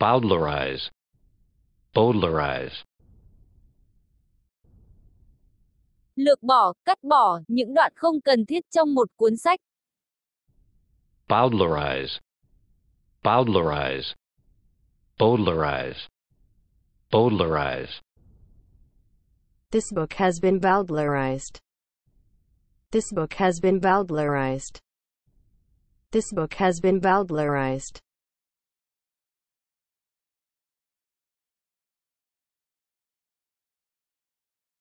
Bowdlerize. Bowdlerize. Lược bỏ, cắt bỏ những đoạn không cần thiết trong một cuốn sách. Bowdlerize. Bowdlerize. Bowdlerize. Bowdlerize. This book has been Bowdlerized. This book has been Bowdlerized. This book has been Bowdlerized.